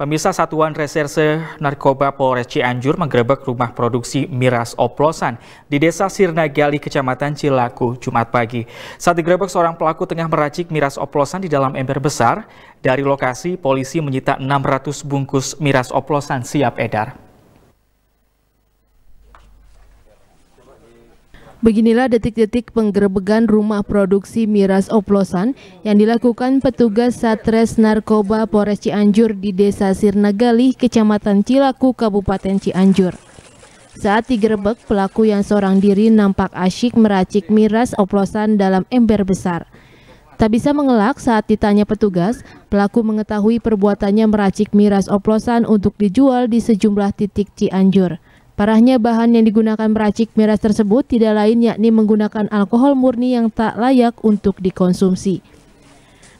Pemirsa Satuan Reserse Narkoba Polres Cianjur menggerebek rumah produksi miras oplosan di Desa Sirna Gali, Kecamatan Cilaku, Jumat pagi. Saat digerebek, seorang pelaku tengah meracik miras oplosan di dalam ember besar. Dari lokasi, polisi menyita 600 bungkus miras oplosan siap edar. Beginilah detik-detik penggerebegan rumah produksi miras oplosan yang dilakukan petugas Satres Narkoba Polres Cianjur di Desa Sirnagali, Kecamatan Cilaku, Kabupaten Cianjur. Saat digerebek, pelaku yang seorang diri nampak asyik meracik miras oplosan dalam ember besar. Tak bisa mengelak saat ditanya petugas, pelaku mengetahui perbuatannya meracik miras oplosan untuk dijual di sejumlah titik Cianjur. Parahnya bahan yang digunakan meracik miras tersebut tidak lain yakni menggunakan alkohol murni yang tak layak untuk dikonsumsi.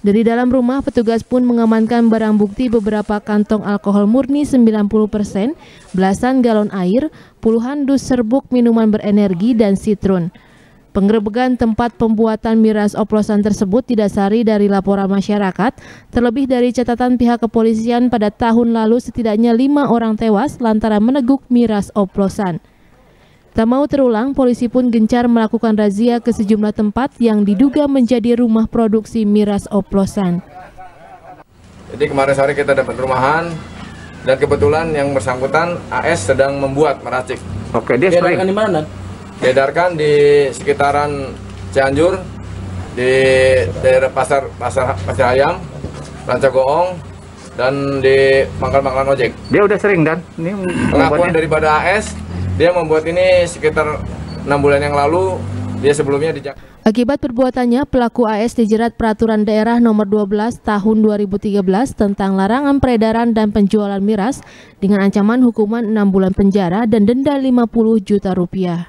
Dari dalam rumah, petugas pun mengamankan barang bukti beberapa kantong alkohol murni 90%, belasan galon air, puluhan dus serbuk minuman berenergi, dan sitrun. Penggerebegan tempat pembuatan miras oplosan tersebut didasari dari laporan masyarakat, terlebih dari catatan pihak kepolisian pada tahun lalu setidaknya lima orang tewas lantaran meneguk miras oplosan. Tak mau terulang, polisi pun gencar melakukan razia ke sejumlah tempat yang diduga menjadi rumah produksi miras oplosan. Jadi kemarin sore kita dapat rumahan dan kebetulan yang bersangkutan AS sedang membuat meracik. Oke, dia, dia sering. di mana? diedarkan di sekitaran Cianjur di daerah pasar pasar pasar ayam Rancagoong dan di pangkal pangkalan ojek. Dia udah sering dan ini pengakuan daripada AS dia membuat ini sekitar enam bulan yang lalu dia sebelumnya di Jakarta. Akibat perbuatannya, pelaku AS dijerat peraturan daerah nomor 12 tahun 2013 tentang larangan peredaran dan penjualan miras dengan ancaman hukuman 6 bulan penjara dan denda 50 juta rupiah.